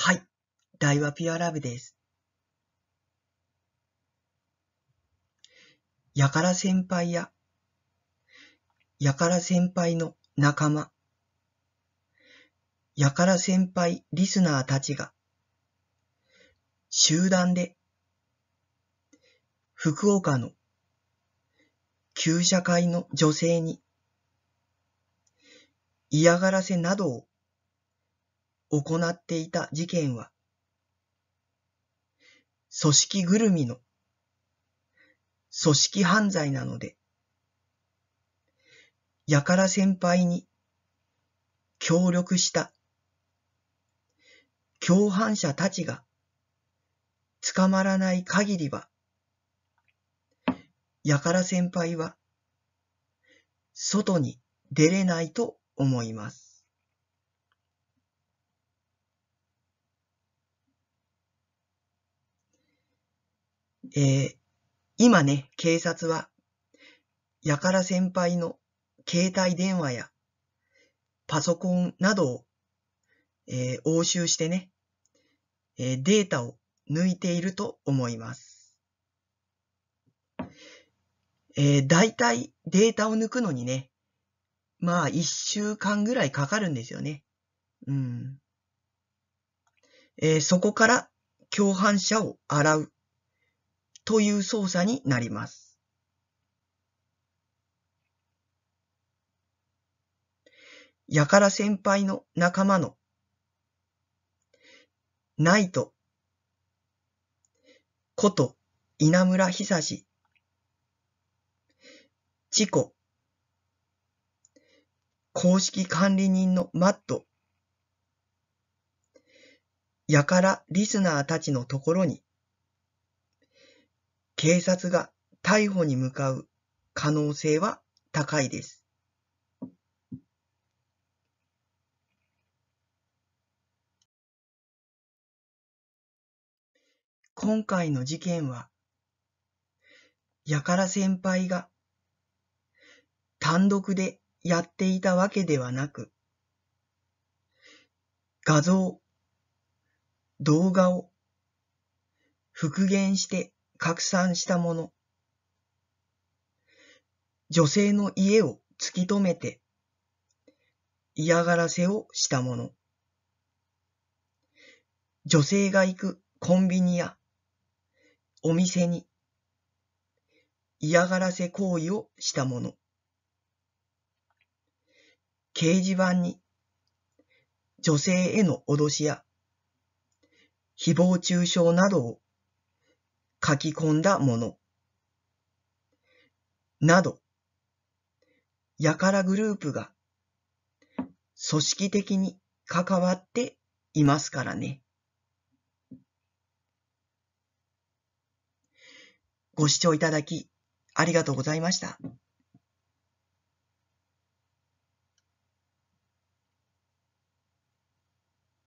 はい。大和ピュアラブです。やから先輩や、やから先輩の仲間、やから先輩リスナーたちが、集団で、福岡の、旧社会の女性に、嫌がらせなどを行っていた事件は、組織ぐるみの組織犯罪なので、やから先輩に協力した共犯者たちが捕まらない限りは、やから先輩は外に出れないと思います。えー、今ね、警察は、やから先輩の携帯電話やパソコンなどを、えー、押収してね、えー、データを抜いていると思います。えー、大体データを抜くのにね、まあ一週間ぐらいかかるんですよね。うん。えー、そこから共犯者を洗う。という操作になります。やから先輩の仲間の、ナイト、こと、稲村久志、チコ公式管理人のマット、やからリスナーたちのところに、警察が逮捕に向かう可能性は高いです。今回の事件は、やから先輩が単独でやっていたわけではなく、画像、動画を復元して拡散したもの。女性の家を突き止めて嫌がらせをしたもの。女性が行くコンビニやお店に嫌がらせ行為をしたもの。掲示板に女性への脅しや誹謗中傷などを書き込んだもの。など、やからグループが組織的に関わっていますからね。ご視聴いただきありがとうございました。